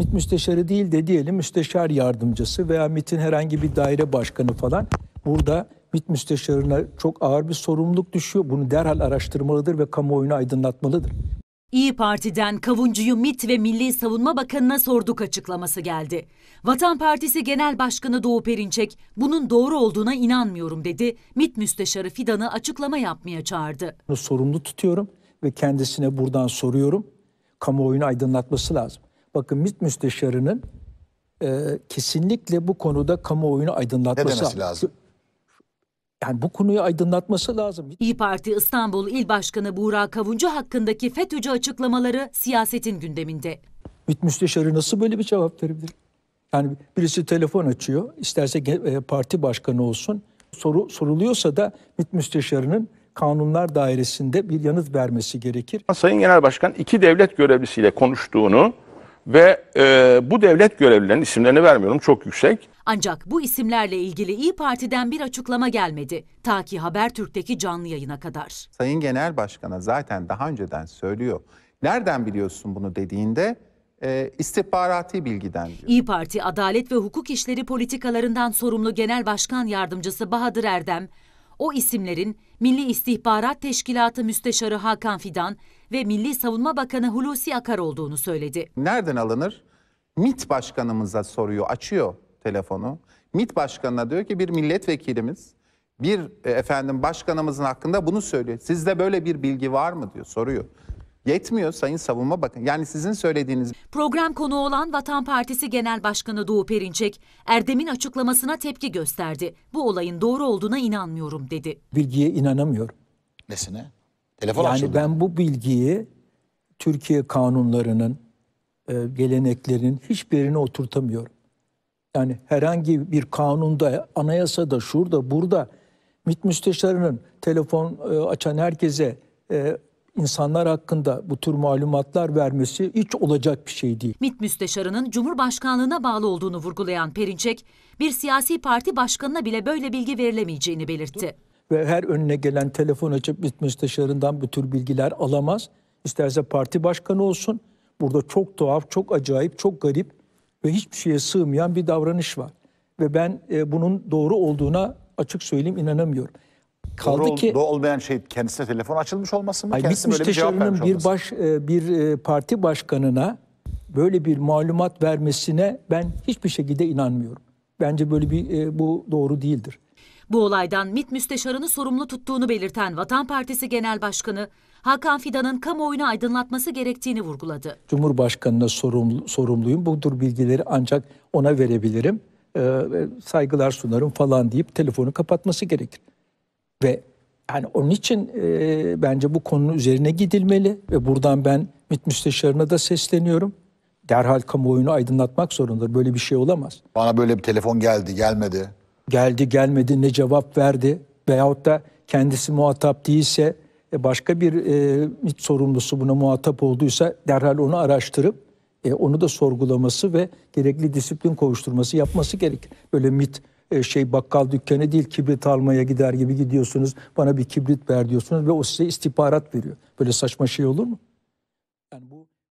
MİT müsteşarı değil de diyelim müsteşar yardımcısı veya MİT'in herhangi bir daire başkanı falan burada MİT müsteşarına çok ağır bir sorumluluk düşüyor. Bunu derhal araştırmalıdır ve kamuoyunu aydınlatmalıdır. İyi Parti'den Kavuncu'yu MİT ve Milli Savunma Bakanı'na sorduk açıklaması geldi. Vatan Partisi Genel Başkanı Doğu Perinçek bunun doğru olduğuna inanmıyorum dedi. MİT Müsteşarı Fidan'ı açıklama yapmaya çağırdı. Sorumlu tutuyorum ve kendisine buradan soruyorum. Kamuoyunu aydınlatması lazım. Bakın MİT müsteşarının e, kesinlikle bu konuda kamuoyunu aydınlatması ne lazım. Yani bu konuyu aydınlatması lazım. İyi Parti İstanbul İl Başkanı Buğra Kavuncu hakkındaki FETÖ'cü açıklamaları siyasetin gündeminde. MİT müsteşarı nasıl böyle bir cevap verebilir? Yani birisi telefon açıyor, isterse e, parti başkanı olsun. Soru soruluyorsa da MİT müsteşarının kanunlar dairesinde bir yanıt vermesi gerekir. Sayın Genel Başkan iki devlet görevlisiyle konuştuğunu ve e, bu devlet görevlilerinin isimlerini vermiyorum çok yüksek. Ancak bu isimlerle ilgili İyi Parti'den bir açıklama gelmedi. Ta ki Habertürk'teki canlı yayına kadar. Sayın Genel Başkan'a zaten daha önceden söylüyor. Nereden biliyorsun bunu dediğinde e, istihbarati bilgiden diyor. İyi Parti Adalet ve Hukuk İşleri Politikalarından sorumlu Genel Başkan Yardımcısı Bahadır Erdem, o isimlerin Milli İstihbarat Teşkilatı Müsteşarı Hakan Fidan ve Milli Savunma Bakanı Hulusi Akar olduğunu söyledi. Nereden alınır? MİT başkanımıza soruyor, açıyor telefonu. MİT başkanına diyor ki bir milletvekilimiz bir e, efendim başkanımızın hakkında bunu söylüyor. Sizde böyle bir bilgi var mı diyor, soruyor. Yetmiyor Sayın Savunma Bakanı. Yani sizin söylediğiniz. Program konu olan Vatan Partisi Genel Başkanı Doğu Perinçek, Erdem'in açıklamasına tepki gösterdi. Bu olayın doğru olduğuna inanmıyorum dedi. Bilgiye inanamıyorum. Nesine? Telefon yani açıldı. ben bu bilgiyi Türkiye kanunlarının, e, geleneklerinin hiçbirine oturtamıyorum. Yani herhangi bir kanunda, anayasada, şurada, burada MİT müsteşarının telefon e, açan herkese e, insanlar hakkında bu tür malumatlar vermesi hiç olacak bir şey değil. MİT müsteşarının Cumhurbaşkanlığına bağlı olduğunu vurgulayan Perinçek, bir siyasi parti başkanına bile böyle bilgi verilemeyeceğini belirtti. Ve her önüne gelen telefon açıp MİT müsteşarından bu tür bilgiler alamaz. İsterse parti başkanı olsun. Burada çok tuhaf, çok acayip, çok garip ve hiçbir şeye sığmayan bir davranış var. Ve ben e, bunun doğru olduğuna açık söyleyeyim inanamıyorum. Kaldı doğru, ki doğru olmayan şey kendisine telefon açılmış olması mı? Hayır, Kendisi MİT bir bir baş e, bir e, parti başkanına böyle bir malumat vermesine ben hiçbir şekilde inanmıyorum. Bence böyle bir e, bu doğru değildir. Bu olaydan MİT müsteşarını sorumlu tuttuğunu belirten Vatan Partisi Genel Başkanı Hakan Fidan'ın kamuoyunu aydınlatması gerektiğini vurguladı. Cumhurbaşkanına sorumlu, sorumluyum. Bu tür bilgileri ancak ona verebilirim. Ee, saygılar sunarım falan deyip telefonu kapatması gerekir. Ve yani onun için e, bence bu konunun üzerine gidilmeli ve buradan ben MİT müsteşarına da sesleniyorum. Derhal kamuoyunu aydınlatmak zorundadır. Böyle bir şey olamaz. Bana böyle bir telefon geldi, gelmedi. Geldi, gelmedi, ne cevap verdi veyahut da kendisi muhatap değilse e, başka bir e, MİT sorumlusu buna muhatap olduysa derhal onu araştırıp e, onu da sorgulaması ve gerekli disiplin kovuşturması yapması gerekir. Böyle MİT e, şey bakkal dükkanı değil kibrit almaya gider gibi gidiyorsunuz. Bana bir kibrit ver diyorsunuz ve o size istihbarat veriyor. Böyle saçma şey olur mu?